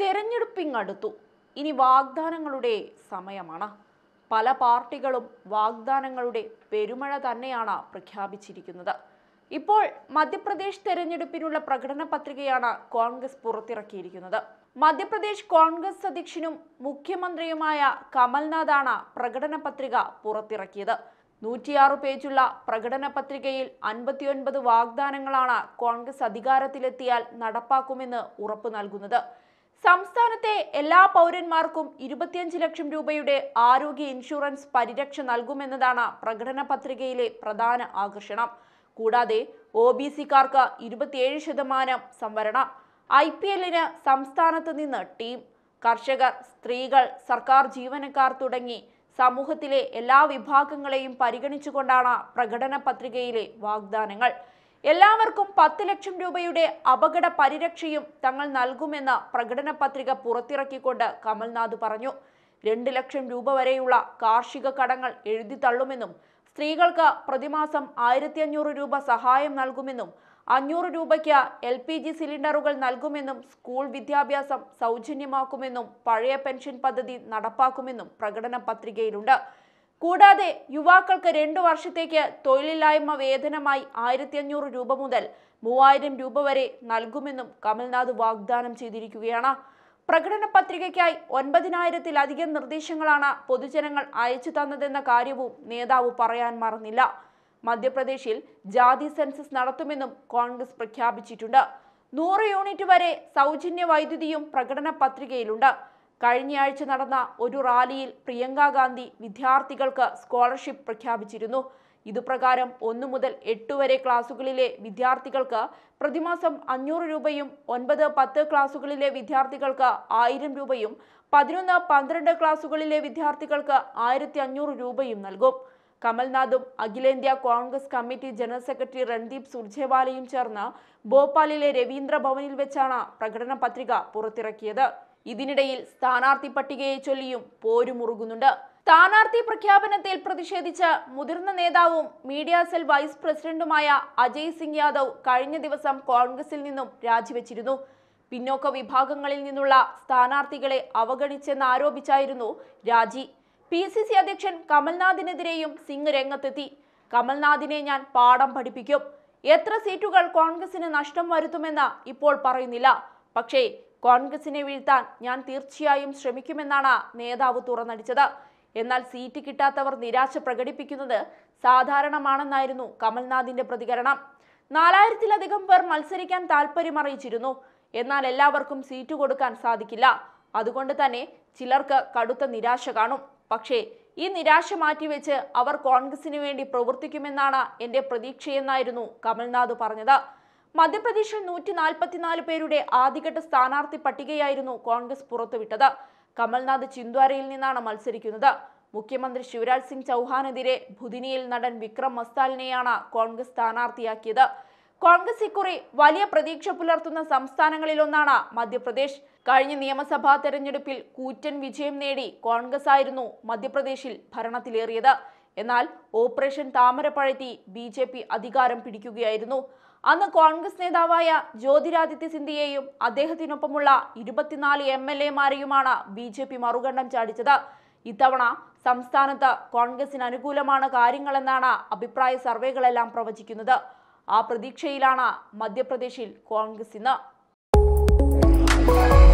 തെരഞ്ഞെടുപ്പിങ്ങടുത്തു ഇനി വാഗ്ദാനങ്ങളുടെ സമയമാണ് പല പാർട്ടികളും വാഗ്ദാനങ്ങളുടെ പെരുമഴ തന്നെയാണ് പ്രഖ്യാപിച്ചിരിക്കുന്നത് ഇപ്പോൾ മധ്യപ്രദേശ് തെരഞ്ഞെടുപ്പിനുള്ള പ്രകടന പത്രികയാണ് കോൺഗ്രസ് പുറത്തിറക്കിയിരിക്കുന്നത് മധ്യപ്രദേശ് കോൺഗ്രസ് അധ്യക്ഷനും മുഖ്യമന്ത്രിയുമായ കമൽനാഥാണ് പ്രകടന പത്രിക പുറത്തിറക്കിയത് നൂറ്റിയാറ് പേജുള്ള പ്രകടന പത്രികയിൽ അൻപത്തിയൊൻപത് വാഗ്ദാനങ്ങളാണ് കോൺഗ്രസ് അധികാരത്തിലെത്തിയാൽ നടപ്പാക്കുമെന്ന് ഉറപ്പു നൽകുന്നത് സംസ്ഥാനത്തെ എല്ലാ പൗരന്മാർക്കും ഇരുപത്തിയഞ്ച് ലക്ഷം രൂപയുടെ ആരോഗ്യ ഇൻഷുറൻസ് പരിരക്ഷ നൽകുമെന്നതാണ് പ്രകടന പത്രികയിലെ പ്രധാന ആകർഷണം കൂടാതെ ഒ ബി സിക്കാർക്ക് ഇരുപത്തിയേഴ് ശതമാനം സംവരണം ഐ പി എല്ലിന് സംസ്ഥാനത്ത് നിന്ന് ടീം കർഷകർ സ്ത്രീകൾ സർക്കാർ ജീവനക്കാർ തുടങ്ങി സമൂഹത്തിലെ എല്ലാ വിഭാഗങ്ങളെയും പരിഗണിച്ചുകൊണ്ടാണ് പ്രകടന പത്രികയിലെ വാഗ്ദാനങ്ങൾ എല്ലാവർക്കും പത്ത് ലക്ഷം രൂപയുടെ അപകട പരിരക്ഷയും തങ്ങൾ നൽകുമെന്ന പ്രകടന പത്രിക പുറത്തിറക്കിക്കൊണ്ട് കമൽനാഥ് പറഞ്ഞു രണ്ട് ലക്ഷം രൂപ വരെയുള്ള കാർഷിക കടങ്ങൾ എഴുതി തള്ളുമെന്നും സ്ത്രീകൾക്ക് പ്രതിമാസം ആയിരത്തി അഞ്ഞൂറ് രൂപ സഹായം നൽകുമെന്നും അഞ്ഞൂറ് രൂപയ്ക്ക് എൽ പി ജി സിലിണ്ടറുകൾ നൽകുമെന്നും സ്കൂൾ വിദ്യാഭ്യാസം സൗജന്യമാക്കുമെന്നും പഴയ പെൻഷൻ പദ്ധതി നടപ്പാക്കുമെന്നും പ്രകടന പത്രികയിലുണ്ട് കൂടാതെ യുവാക്കൾക്ക് രണ്ടു വർഷത്തേക്ക് തൊഴിലില്ലായ്മ വേതനമായി ആയിരത്തി അഞ്ഞൂറ് രൂപ മുതൽ മൂവായിരം രൂപ വരെ നൽകുമെന്നും കമൽനാഥ് വാഗ്ദാനം ചെയ്തിരിക്കുകയാണ് പ്രകടന പത്രികയ്ക്കായി ഒൻപതിനായിരത്തിലധികം നിർദ്ദേശങ്ങളാണ് പൊതുജനങ്ങൾ അയച്ചു തന്നതെന്ന കാര്യവും നേതാവ് പറയാൻ മറന്നില്ല മധ്യപ്രദേശിൽ ജാതി സെൻസസ് നടത്തുമെന്നും കോൺഗ്രസ് പ്രഖ്യാപിച്ചിട്ടുണ്ട് നൂറ് യൂണിറ്റ് വരെ സൗജന്യ വൈദ്യുതിയും പ്രകടന പത്രികയിലുണ്ട് കഴിഞ്ഞയാഴ്ച നടന്ന ഒരു റാലിയിൽ പ്രിയങ്കാ ഗാന്ധി വിദ്യാർത്ഥികൾക്ക് സ്കോളർഷിപ്പ് പ്രഖ്യാപിച്ചിരുന്നു ഇതുപ്രകാരം ഒന്നു മുതൽ എട്ട് വരെ ക്ലാസുകളിലെ വിദ്യാർത്ഥികൾക്ക് പ്രതിമാസം അഞ്ഞൂറ് രൂപയും ഒൻപത് പത്ത് ക്ലാസുകളിലെ വിദ്യാർത്ഥികൾക്ക് ആയിരം രൂപയും പതിനൊന്ന് പന്ത്രണ്ട് ക്ലാസുകളിലെ വിദ്യാർത്ഥികൾക്ക് ആയിരത്തി അഞ്ഞൂറ് രൂപയും നൽകും കമൽനാഥും അഖിലേന്ത്യാ Congress committee general secretary Randeep സുർജേവാലയും ചേർന്ന് ഭോപ്പാലിലെ രവീന്ദ്ര ഭവനിൽ വെച്ചാണ് പ്രകടന പത്രിക പുറത്തിറക്കിയത് ഇതിനിടയിൽ സ്ഥാനാർത്ഥി പട്ടികയെ ചൊല്ലിയും പോരുമുറുകുന്നുണ്ട് സ്ഥാനാർത്ഥി പ്രഖ്യാപനത്തിൽ പ്രതിഷേധിച്ച് മുതിർന്ന നേതാവും മീഡിയ സെൽ വൈസ് പ്രസിഡന്റുമായ അജയ് സിംഗ് യാദവ് കഴിഞ്ഞ ദിവസം കോൺഗ്രസിൽ നിന്നും രാജിവെച്ചിരുന്നു പിന്നോക്ക വിഭാഗങ്ങളിൽ നിന്നുള്ള സ്ഥാനാർത്ഥികളെ അവഗണിച്ചെന്നാരോപിച്ചായിരുന്നു രാജി പി സി സി അധ്യക്ഷൻ കമൽനാഥിനെതിരെയും സിംഗ് രംഗത്തെത്തി കമൽനാഥിനെ ഞാൻ പാഠം പഠിപ്പിക്കും എത്ര സീറ്റുകൾ കോൺഗ്രസിന് നഷ്ടം വരുത്തുമെന്ന് ഇപ്പോൾ പറയുന്നില്ല പക്ഷേ കോൺഗ്രസിനെ വീഴ്ത്താൻ ഞാൻ തീർച്ചയായും ശ്രമിക്കുമെന്നാണ് നേതാവ് തുറന്നടിച്ചത് എന്നാൽ സീറ്റ് കിട്ടാത്തവർ നിരാശ പ്രകടിപ്പിക്കുന്നത് സാധാരണമാണെന്നായിരുന്നു കമൽനാഥിന്റെ പ്രതികരണം നാലായിരത്തിലധികം പേർ മത്സരിക്കാൻ താല്പര്യം അറിയിച്ചിരുന്നു എന്നാൽ എല്ലാവർക്കും സീറ്റ് കൊടുക്കാൻ സാധിക്കില്ല അതുകൊണ്ട് തന്നെ ചിലർക്ക് കടുത്ത നിരാശ കാണും പക്ഷേ ഈ നിരാശ മാറ്റിവെച്ച് അവർ കോൺഗ്രസിന് വേണ്ടി പ്രവർത്തിക്കുമെന്നാണ് എൻ്റെ പ്രതീക്ഷയെന്നായിരുന്നു കമൽനാഥ് പറഞ്ഞത് മധ്യപ്രദേശിൽ നൂറ്റി നാൽപ്പത്തിനാല് പേരുടെ ആദ്യഘട്ട സ്ഥാനാർത്ഥി പട്ടികയായിരുന്നു കോൺഗ്രസ് പുറത്തുവിട്ടത് കമൽനാഥ് ചിന്ദ്വാരയിൽ നിന്നാണ് മത്സരിക്കുന്നത് മുഖ്യമന്ത്രി ശിവരാജ് സിംഗ് ചൗഹാനെതിരെ ഭുദിനിയിൽ നടൻ വിക്രം മസ്താലിനെയാണ് കോൺഗ്രസ് സ്ഥാനാർത്ഥിയാക്കിയത് കോൺഗ്രസ് ഇക്കുറി വലിയ പ്രതീക്ഷ പുലർത്തുന്ന സംസ്ഥാനങ്ങളിലൊന്നാണ് മധ്യപ്രദേശ് കഴിഞ്ഞ നിയമസഭാ തെരഞ്ഞെടുപ്പിൽ കൂറ്റൻ വിജയം നേടി കോൺഗ്രസ് ആയിരുന്നു മധ്യപ്രദേശിൽ ഭരണത്തിലേറിയത് എന്നാൽ ഓപ്പറേഷൻ താമരപ്പഴത്തി ബി ജെ പി അധികാരം പിടിക്കുകയായിരുന്നു അന്ന് കോൺഗ്രസ് നേതാവായ ജ്യോതിരാദിത്യ സിന്ധ്യയെയും അദ്ദേഹത്തിനൊപ്പമുള്ള ഇരുപത്തിനാല് എം എൽ എമാരെയുമാണ് ബി ജെ പി മറുകണ്ഠം ചാടിച്ചത് ഇത്തവണ സംസ്ഥാനത്ത് കോൺഗ്രസിന് അനുകൂലമാണ് കാര്യങ്ങളെന്നാണ് അഭിപ്രായ സർവേകളെല്ലാം പ്രവചിക്കുന്നത് ആ പ്രതീക്ഷയിലാണ് മധ്യപ്രദേശിൽ കോൺഗ്രസ് ഇന്ന്